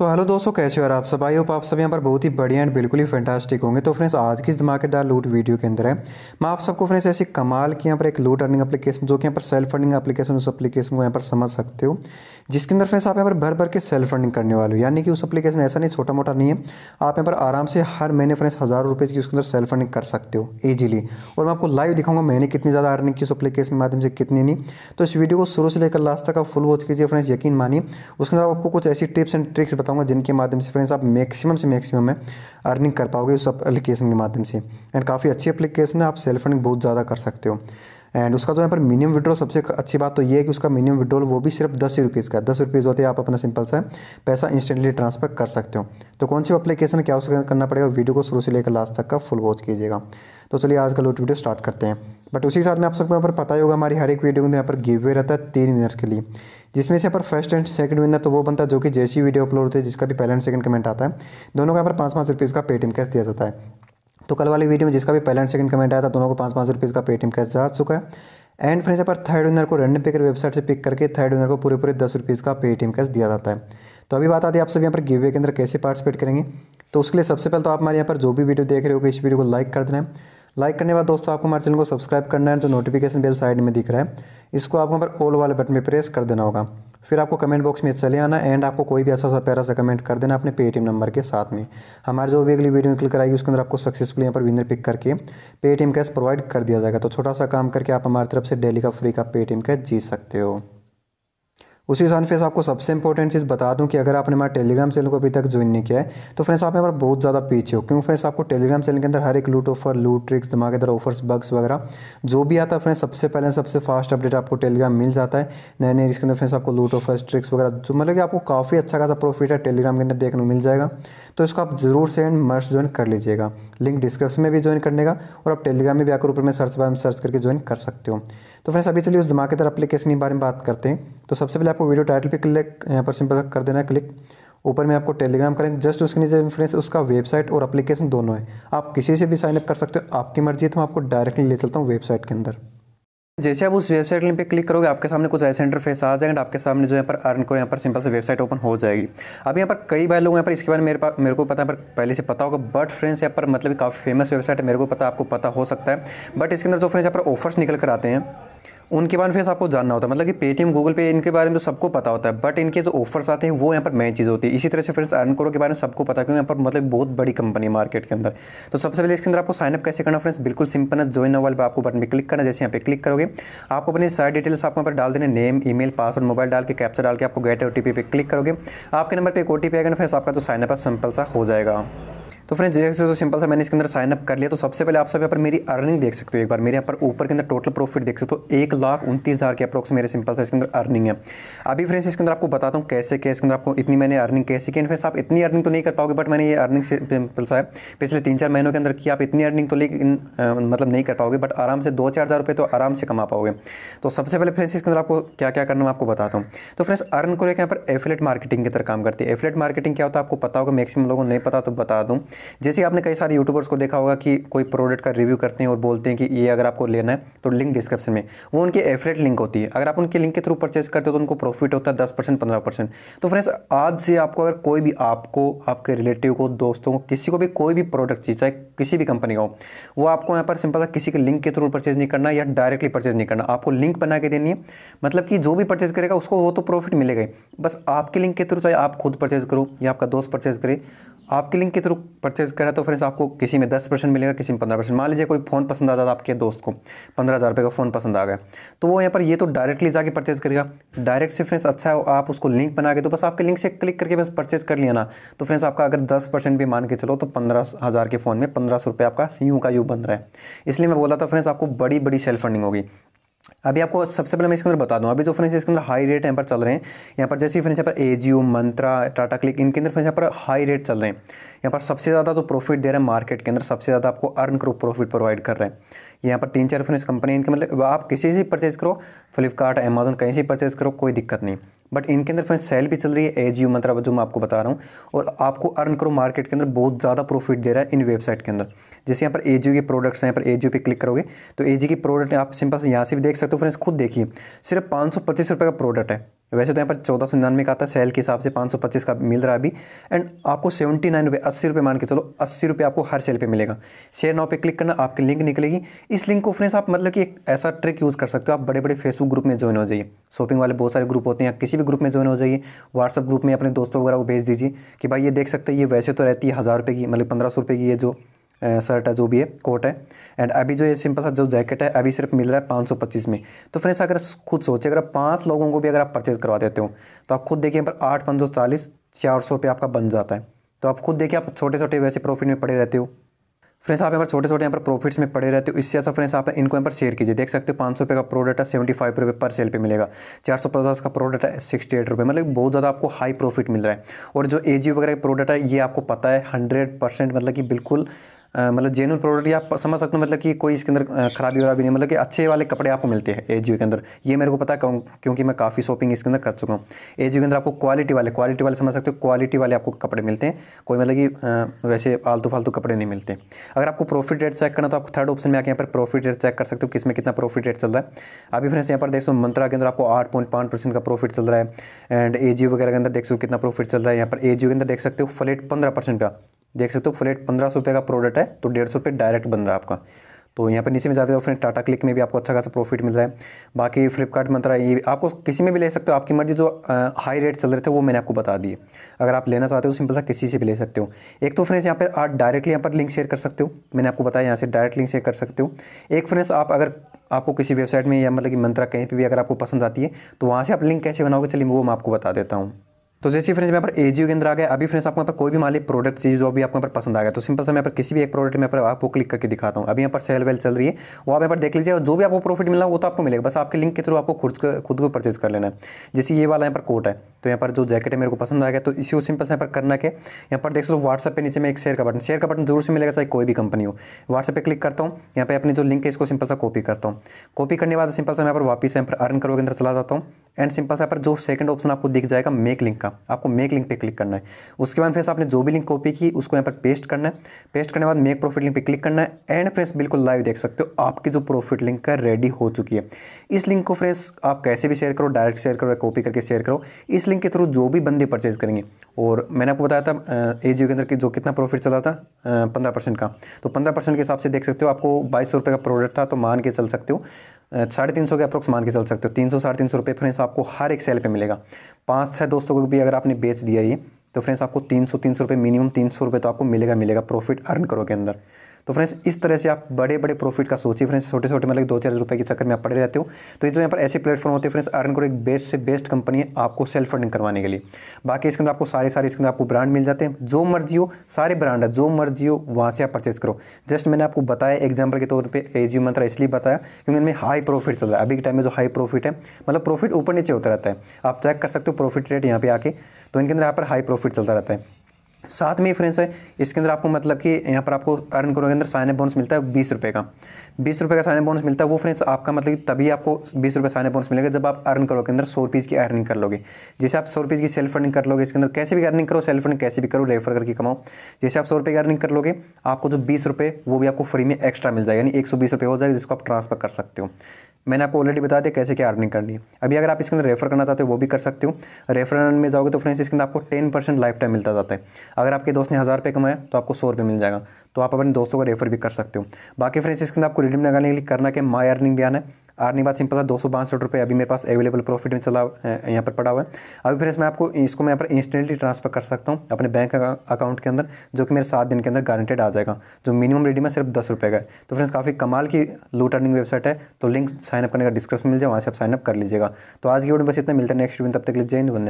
तो हेलो दोस्तों कैसे हो आप सब आई होप आप सब यहाँ पर बहुत ही बढ़िया एंड बिल्कुल ही फैंटास्टिक होंगे तो फ्रेंड्स आज की इस धमाकेदार लूट वीडियो के अंदर है मैं आप सबको फ्रेंड्स ऐसी कमाल की यहाँ पर एक लूट अर्निंग एप्लीकेशन जो कि यहाँ पर सेल्फ फंडिंग एप्लीकेशन उस एप्लीकेशन को यहाँ पर समझ सकते हो जिसके अंदर फ्रेंड्स आप यहाँ पर भर भर के सेल्फ फंडिंग करने वाले हो यानी कि उस एप्लीकेशन ऐसा नहीं छोटा मोटा नहीं है आप यहाँ पर आराम से हर महीने फ्रेंड्स हज़ार रुपये की उसके अंदर सेल्फ फंडिंग कर सकते हो ईजिली और मैं आपको लाइव दिखाऊंगा मैंने कितनी ज़्यादा अर्निंग की उस एप्लीकेशन के माध्यम से कितनी नहीं तो इस वीडियो को शुरू से लेकर लास्ट तक आप फुल वॉच कीजिए फ्रेंड्स यकीन मानिए उसके अंदर आपको कुछ ऐसी टिप्स एंड ट्रिक्स बताऊंगा जिनके माध्यम से फ्रेंड्स आप मैक्सिमम से मैक्सिमम में अर्निंग कर पाओगे उस एप्लीकेशन के माध्यम से एंड काफ़ी अच्छी एप्लीकेशन है आप सेल्फ अर्निंग बहुत ज़्यादा कर सकते हो एंड उसका जो तो यहाँ पर मिनिमम विड्रॉल सबसे अच्छी बात तो ये है कि उसका मिनिमम विड्रॉल वो भी सिर्फ दस ही रुपीज़ का दस रुपीज़ होते हैं आप अपना सिंपल सा पैसा इंस्टेंटली ट्रांसफर कर सकते हो तो कौन सी अपलीकेशन क्या उसका करना पड़ेगा वीडियो को शुरू से लेकर लास्ट तक का फुल वॉच कीजिएगा तो चलिए आज का लोट वीडियो स्टार्ट करते हैं बट उसी के साथ में आप सबको यहाँ पर पता ही होगा हमारी हर एक वीडियो के यहाँ पर गिव वे रहता है तीन विनर्स के लिए जिसमें से यहाँ पर फर्स्ट एंड सेकंड विनर तो वो बनता है जो कि जैसी वीडियो अपलोड होती है जिसका भी पहला एंड सेकंड कमेंट आता है दोनों का यहाँ पर पाँच पाँच रुपीज़ का पेटीएम कैश दिया जाता है तो कल वाली वीडियो में जिसका भी पहला एंड सेकंड कमेंट आया था दोनों को पाँच पाँच रुपीज़ का पेटीएम कैश जा चुका है एंड फ्रेंड्स यहाँ पर थर्ड विनर को रन पिकर वेबसाइट से पिक करके थर्ड विनर को पूरे पूरे दस रुपीज़ का पेटीएम कैश दिया जाता है तो अभी बात आती है आप सभी यहाँ पर गिवे के अंदर कैसे पार्टिसिपेट करेंगे तो उसके लिए सबसे पहले तो आप हमारे यहाँ पर जो भी वीडियो देख रहे हो इस वीडियो को लाइक कर देना है लाइक करने के बाद दोस्तों आपको हमारे चैनल को सब्सक्राइब करना है जो नोटिफिकेशन बेल साइड में दिख रहा है इसको आपको यहाँ पर ऑल वाले बटन में प्रेस कर देना होगा फिर आपको कमेंट बॉक्स में चले आना एंड आपको कोई भी अच्छा सा प्यारा सा कमेंट कर देना अपने पेटीएम नंबर के साथ में हमारे जो भी अगली वीडियो निकल कर आएगी उसके अंदर आपको सक्सेसफुल यहाँ पर विनर पिक करके पेटीएम कैश प्रोवाइड कर दिया जाएगा तो छोटा सा काम करके आप हमारी तरफ से डेली का फ्री का पेटीएम कैश जीत सकते हो उसी साथ फ्रेंड्स आपको सबसे इंपॉर्टेंट चीज़ बता दूं कि अगर आपने हमारे टेलीग्राम चैनल को अभी तक ज्वाइन नहीं किया है तो फ्रेंड्स आप हमारा बहुत ज़्यादा पीछे हो क्यों फ्रेंड्स आपको टेलीग्राम चैनल के अंदर हर एक लूट ऑफर लूट ट्रिक्स धमाकेदार ऑफर्स बग्स वगैरह जो भी आता है फ्रेंड्स सबसे पहले सबसे फास्ट अपडेट आपको टेलीग्राम मिल जाता है नए नए इसके अंदर फ्रेंड्स आपको लूट ऑफर्स ट्रिक्स वगैरह जो मतलब कि आपको काफ़ी अच्छा खासा प्रॉफिट है टेलीग्राम के अंदर देखने को मिल जाएगा तो इसको आप जरूर से एंड मस्ट ज्वाइन कर लीजिएगा लिंक डिस्क्रिप्शन में भी ज्वाइन करने का और आप टेलीग्राम में भी आकर ऊपर में सर्च बार में सर्च करके ज्वाइन कर सकते हो तो फ्रेंड्स अभी चलिए उस धमाकेदार अपलीकेशन के बारे में बात करते हैं तो सबसे पहले आप आपको वीडियो टाइटल पे क्लिक यहाँ पर सिंपल कर देना है क्लिक ऊपर में आपको टेलीग्राम का लिंक जस्ट उसके नीचे इन्फ्रेंस उसका वेबसाइट और एप्लीकेशन दोनों है आप किसी से भी साइनअप कर सकते हो आपकी मर्जी है तो मैं आपको डायरेक्टली ले चलता हूँ वेबसाइट के अंदर जैसे आप उस वेबसाइट लिंक पे क्लिक करोगे आपके सामने कुछ ऐसे इंटरफेस आ जाएगा आपके सामने जो यहाँ पर अर्न करो यहाँ पर सिंपल से वेबसाइट ओपन हो जाएगी अब यहाँ पर कई बार लोग यहाँ पर इसके बारे में मेरे पास मेरे को पता है पर पहले से पता होगा बट फ्रेंड्स यहाँ पर मतलब काफ़ी फेमस वेबसाइट है मेरे को पता आपको पता हो सकता है बट इसके अंदर जो फ्रेंड्स यहाँ पर ऑफर्स निकल कर आते हैं उनके बारे में फिर आपको जानना होता है मतलब कि पेटीएम गूगल पे इनके बारे में तो सबको पता होता है बट इनके जो ऑफर्स आते हैं वो यहाँ पर मेन चीज़ होती है इसी तरह से फ्रेंड्स अर्न करो के बारे में सबको पता क्योंकि यहाँ पर मतलब बहुत बड़ी कंपनी मार्केट के अंदर तो सबसे पहले इसके अंदर आपको साइनअप कैसे करना फ्रेंड्स बिल्कुल सिंपल है ज्वाइन नोवाल पर आपको बटन पर क्लिक करना जैसे यहाँ पे क्लिक करोगे आपको अपने सारी डिटेल्स आपको यहाँ पर डाल देने नेम मेल पासवर्ड मोबाइल डाल के कैप्चर डाल के आपको गेट ओ पे क्लिक करोगे आपके नंबर पर एक ओ आएगा फ्रेंड्स आपका तो साइनअप सिंपल सा हो जाएगा तो फ्रेंड्स जैसे तो सिंपल सा मैंने इसके अंदर साइन अप कर लिया तो सबसे पहले आप सब यहाँ पर मेरी अर्निंग देख सकते हो एक बार मेरे यहाँ पर ऊपर के अंदर टोटल प्रॉफिट देख सकते हो तो एक लाख उनतीस हज़ार के अप्रोक्स मेरे सिंपल सा इसके अंदर अर्निंग है अभी फ्रेंड्स इसके अंदर आपको बताता हूँ कैसे क्या इसके अंदर आपको इतनी मैंने अर्निंग कैसे की फ्रेंड्स आप इतनी अर्निंग तो नहीं कर पाओगे बट मैंने ये अर्निंग सिंपल सा है पिछले तीन चार महीनों के अंदर की आप इतनी अर्निंग तो लेकिन मतलब नहीं कर पाओगे बट आराम से दो चार हज़ार रुपये तो आराम से कमा पाओगे तो सबसे पहले फ्रेंड्स इसके अंदर आपको क्या क्या करना मैं आपको बताता हूँ तो फ्रेंड्स अर्न को लेकर यहाँ पर एफिलेट मार्केटिंग की तरह काम करती है एफिलेट मार्केटिंग क्या होता है आपको पता होगा मैक्सिमम लोगों को नहीं पता तो बता दूँ जैसे आपने कई सारे यूट्यूबर्स को देखा होगा कि कोई प्रोडक्ट का रिव्यू करते हैं और बोलते हैं कि ये अगर आपको लेना है तो लिंक डिस्क्रिप्शन में वो उनकी एफरेट लिंक होती है अगर आप उनके लिंक के थ्रू परचेज करते हो तो उनको प्रॉफिट होता है दस परसेंट पंद्रह परसेंट तो फ्रेंड्स आज से आपको अगर कोई भी आपको आपके रिलेटिव को दोस्तों को किसी को भी कोई भी प्रोडक्ट चीज चाहे किसी भी कंपनी का हो वो आपको यहाँ पर सिंपल सा किसी के लिंक के थ्रू परचेज नहीं करना या डायरेक्टली परचेज नहीं करना आपको लिंक बना के देनी है मतलब कि जो भी परचेज करेगा उसको वो तो प्रॉफिट मिलेगा बस आपके लिंक के थ्रू चाहे आप खुद परचेज करो या आपका दोस्त परचेज करे आपके लिंक के थ्रू परचेज करा तो फ्रेंड्स आपको किसी में दस परसेंट मिलेगा किसी में पंद्रह परसेंट मान लीजिए कोई फ़ोन पसंद आता था आपके दोस्त को पंद्रह हज़ार रुपये का फ़ोन पसंद आ गया तो वो यहाँ पर ये तो डायरेक्टली जाके परचेज करेगा डायरेक्ट से फ्रेंड्स अच्छा हो आप उसको लिंक बना के तो बस आपके लिंक से क्लिक करके बस परचेज कर लिया ना तो फ्रेंड्स आपका अगर दस परसेंट भी मान के चलो तो पंद्रह हज़ार के फ़ोन में पंद्रह सौ रुपये आपका सी का यू बन रहा है इसलिए मैं बोला था फ्रेंड्स आपको बड़ी बड़ी सेल्फ फंडिंग होगी अभी आपको सबसे पहले मैं इसके अंदर बता दूँ अभी जो फ्रेंड्स इसके अंदर हाई रेट यहाँ पर चल रहे हैं यहाँ पर जैसे फ्रेंड्स यहाँ पर एजीओ मंत्रा टाटा क्लिक इनके अंदर फ्रेंड्स यहाँ पर हाई रेट चल रहे हैं यहाँ पर सबसे ज़्यादा जो प्रॉफिट दे रहे हैं मार्केट के अंदर सबसे ज़्यादा आपको अर्न करो प्रॉफिट प्रोवाइड कर रहे हैं यहाँ पर तीन चार फ्रेंड्स कंपनी इनके मतलब आप किसी से परचेज करो फ्लिपकार्ट अमेजोन कहीं से परचेज करो कोई दिक्कत नहीं बट इनके अंदर फ्रेंड सेल भी चल रही है एज यू मंत्रा जो मैं आपको बता रहा हूँ और आपको अर्न करो मार्केट के अंदर बहुत ज़्यादा प्रॉफिट दे रहा है इन वेबसाइट के अंदर जैसे यहाँ पर ए के प्रोडक्ट्स हैं यहाँ पर ए पे क्लिक करोगे तो ए के प्रोडक्ट आप सिंपल से यहाँ से भी देख सकते हो फ्रेंड्स खुद देखिए सिर्फ पाँच सौ पच्चीस रुपये का प्रोडक्ट है वैसे तो यहाँ पर चौदह सौ निन्यानवे का आता है सेल के हिसाब से पाँच सौ पच्चीस का मिल रहा है अभी एंड आपको सेवेंटी नाइन रुपये अस्सी रुपये मान के चलो अस्सी रुपये आपको हर सेल पे मिलेगा शेयर नाव पे क्लिक करना आपकी लिंक निकलेगी इस लिंक को फ्रेंड्स आप मतलब कि एक ऐसा ट्रिक यूज़ कर सकते हो आप बड़े बड़े फेसबुक ग्रुप में ज्वाइन हो जाइए शॉपिंग वाले बहुत सारे ग्रुप होते हैं या किसी भी ग्रुप में ज्वाइन हो जाइए व्हाट्सअप ग्रुप में अपने दोस्तों वगैरह को भेज दीजिए कि भाई ये देख सकते हैं ये वैसे तो रहती है हज़ार रुपये की मतलब पंद्रह सौ रुपये की ये जो शर्ट है जो भी है कोट है एंड अभी जो ये सिंपल सा जो जैकेट है अभी सिर्फ मिल रहा है पाँच सौ पच्चीस में तो फ्रेंड्स अगर खुद सोचिए अगर आप पाँच लोगों को भी अगर आप परचेज़ करवा देते हो तो आप खुद देखिए यहाँ पर आठ पाँच सौ चालीस चार सौ रुपये आपका बन जाता है तो आप खुद देखिए आप छोटे छोटे वैसे प्रॉफिट में पड़े रहते हो फ्रेंड्स आप यहाँ पर छोटे छोटे यहाँ पर प्रॉफिट्स में पड़े रहते हो इससे अच्छा फ्रेंड्स आप इनको यहाँ पर शेयर कीजिए देख सकते हो पाँच सौ रुपये का प्रोडक्ट है सेवेंटी फाइव रुपये पर सेल पे मिलेगा चार सौ पचास का प्रोडक्ट है सिक्सटी एट रुपये मतलब बहुत ज़्यादा आपको हाई प्रॉफिट मिल रहा है और जो ए जी वगैरह प्रोडक्ट है ये आपको पता है हंड्रेड परसेंट मतलब कि बिल्कुल मतलब जेनुअन प्रोडक्ट या आप समझ सकते हो मतलब कि कोई इसके अंदर खराबी वराबी नहीं मतलब कि अच्छे वाले कपड़े आपको मिलते हैं एजियो के अंदर ये मेरे को पता है क्योंकि मैं काफ़ी शॉपिंग इसके अंदर कर चुका हूँ एजियो के अंदर आपको क्वालिटी वाले क्वालिटी वाले समझ सकते हो क्वालिटी वाले आपको कपड़े मिलते हैं कोई मतलब कि वैसे फालतू फालतू कपड़े नहीं मिलते अगर आपको प्रॉफिट रेट चेक करना तो आप थर्ड ऑप्शन में आके यहाँ पर प्रॉफिट रेट चेक कर सकते हो किस में कितना प्रॉफिट रेट चल रहा है अभी फ्रेंड्स यहाँ पर देख सो मंत्रा के अंदर आपको आठ पॉइंट पाँच परसेंट का प्रॉफिट चल रहा है एंड ए वगैरह के अंदर देख सो कितना प्रॉफिट चल रहा है यहाँ पर ए के अंदर देख सकते हो फ्लेट पंद्रह परसेंट का देख सकते हो फ्लेट पंद्रह सौ रुपये का प्रोडक्ट है तो डेढ़ सौ रुपये डायरेक्ट बन रहा है आपका तो यहाँ पर नीचे में जाते हो फ्रेंड टाटा क्लिक में भी आपको अच्छा खासा प्रॉफिट मिल रहा है बाकी फ्लिपकार्ट मंत्रा ये आपको किसी में भी ले सकते हो आपकी मर्जी जो आ, हाई रेट चल रहे थे वो मैंने आपको बता दिए अगर आप लेना चाहते हो सिंपल तो सा किसी से भी ले सकते हो एक तो फ्रेंड्स यहाँ पर आप डायरेक्टली यहाँ पर लिंक शेयर कर सकते हो मैंने आपको बताया यहाँ से डायरेक्ट लिंक शेयर कर सकते हो एक फ्रेंड्स आप अगर आपको किसी वेबसाइट में या मतलब कि मंत्रा कहीं पर भी अगर आपको पसंद आती है तो वहाँ से आप लिंक कैसे बनाओगे चलिए वो मैं आपको बता देता हूँ तो जैसे फ्रेंड्स यहाँ पर ए के अंदर आ गया अभी फ्रेंड्स आपको यहाँ पर कोई भी मान ली प्रोडक्ट चीज़ जो अभी आपको यहाँ पर पसंद आ गया तो सिंपल से मैं पर किसी भी एक प्रोडक्ट में पर आपको क्लिक करके दिखाता हूँ अभी यहाँ पर सेल वेल चल रही है वो आप यहाँ पर देख लीजिए और जो भी आपको प्रॉफिट मिला वो तो आपको मिलेगा बस आपके लिंक के थ्रू आपको खुद खुद को परचेज कर लेना है जैसे ये वाला यहाँ पर कोट है तो यहाँ पर जो जैकेट है मेरे को पसंद आ गया तो इसी को सिंपल से यहाँ पर करना के यहाँ पर देख सकते हो व्हाट्सअप नीचे में एक शेयर का बटन शेयर का बटन जरूर से मिलेगा चाहे कोई भी कंपनी हो व्हाट्सएप पर क्लिक करता हूँ यहाँ पर अपनी जो लिंक है इसको सिंपल सा कॉपी करता हूँ कॉपी करने के बाद सिंपल से यहाँ पर वापस यहाँ पर अर्न करो के अंदर चला जाता हूँ एंड सिंपल से यहाँ पर जो सेकंड ऑप्शन आपको दिख जाएगा मेक लिंक का का आपको मेक लिंक पे क्लिक करना है उसके बाद फ्रेंड्स आपने जो भी लिंक कॉपी की उसको यहाँ पर पेस्ट करना है पेस्ट करने के बाद मेक प्रॉफिट लिंक पे क्लिक करना है एंड फ्रेंड्स बिल्कुल लाइव देख सकते हो आपकी जो प्रॉफिट लिंक है रेडी हो चुकी है इस लिंक को फ्रेंड्स आप कैसे भी शेयर करो डायरेक्ट शेयर करो कॉपी करके शेयर करो इस लिंक के थ्रू जो भी बंदे परचेज करेंगे और मैंने आपको बताया था ए के अंदर जो कितना प्रॉफिट चला था पंद्रह का तो पंद्रह के हिसाब से देख सकते हो आपको बाईस का प्रोडक्ट था तो मान के चल सकते हो साढ़े तीन सौ के अप्रोक्स मान के चल सकते हो तीन सौ साढ़े तीन सौ रुपये फ्रेंड्स आपको हर एक सेल पे मिलेगा पाँच छः दोस्तों को भी अगर आपने बेच दिया ये तो फ्रेंड्स आपको तीन सौ तीन सौ रुपये मिनिमम तीन सौ रुपये तो आपको मिलेगा मिलेगा प्रॉफिट अर्न करो के अंदर तो फ्रेंड्स इस तरह से आप बड़े बड़े प्रॉफिट का सोचिए फ्रेंड्स छोटे छोटे मतलब दो चार रुपये के चक्कर में आप पड़े रहते हो तो ये जो यहाँ पर ऐसे प्लेटफॉर्म होते हैं फ्रेंड्स अर्न करो एक बेस्ट से बेस्ट कंपनी है आपको सेल्फ फंडिंग करवाने के लिए बाकी इसके अंदर आपको सारे सारे इसके अंदर आपको ब्रांड मिल जाते हैं जो मर्जी हो सारे ब्रांड है जो मर्जी हो वहाँ से आप परचेज करो जस्ट मैंने आपको बताया एग्जाम्पल के तौर पर जी मंत्रा इसलिए बताया क्योंकि इनमें हाई प्रॉफिट चल रहा है अभी के टाइम में जो हाई प्रॉफिट है मतलब प्रॉफिट ऊपर नीचे होता रहता है आप चेक कर सकते हो प्रॉफिट रेट यहाँ पे आके तो इनके अंदर यहाँ पर हाई प्रॉफिट चलता रहता है साथ में ही फ्रेंड्स है तो इसके अंदर आपको मतलब कि यहाँ पर आपको अर्न करो के अंदर साइन बोनस मिलता है बीस रुपये का बीस रुपये का साइन बोनस मिलता है वो फ्रेंड्स आपका मतलब कि तभी आपको बीस रुपये साइन बोनस मिलेगा जब आप अर्न करो के अंदर सौ रुपीज़ की अर्निंग कर लोगे जैसे आप सौ रुपीज़ की सेल्फ अर्निंग कर लोगे इसके अंदर कैसे भी अर्निंग करो सेल्फ अर्निंग कैसे भी करो रेफर करके कमाओ जैसे आप सौ रुपये की अर्निंग कर लोगे आपको जो बीस रुपये वो भी आपको फ्री में एक्स्ट्रा मिल जाएगा यानी एक सौ बीस रुपये हो जाएगा जिसको आप ट्रांसफर कर सकते हो मैंने आपको ऑलरेडी बता दिया कैसे क्या अर्निंग करनी है अभी अगर आप इसके अंदर रेफर करना चाहते हो वो भी कर सकते हो रेफर में जाओगे तो फ्रेंड्स इसके अंदर आपको टेन परसेंट लाइफ टाइम मिलता जाता है अगर आपके दोस्त ने हज़ार रुपये कमाया तो आपको सौ रुपये मिल जाएगा तो आप अपने दोस्तों को रेफर भी कर सकते हो बाकी फ्रेंड्स इसके अंदर आपको रिडीम लगाने के लिए करना कि माई अर्निंग भी आना है आर्निंग बात सिंपल था दो सौ बासठ रुपये अभी मेरे पास अवेलेबल प्रॉफिट में चला यहाँ पर पड़ा हुआ है अभी फ्रेंड्स मैं आपको इसको मैं यहाँ पर इंस्टेंटली ट्रांसफर कर सकता हूँ अपने बैंक अकाउंट के अंदर जो कि मेरे सात दिन के अंदर गारंटेड आ जाएगा जो मिनिमम रिडीम है सिर्फ दस रुपये का है तो फ्रेंड्स काफ़ी कमाल की लूट अर्निंग वेबसाइट है तो लिंक साइनअप करने का डिस्क्रिप्शन मिल जाए वहाँ से आप साइनअप कर लीजिएगा तो आज की वीडियो बस इतना मिलता है नेक्स्ट वीडियो तब तक लीजिए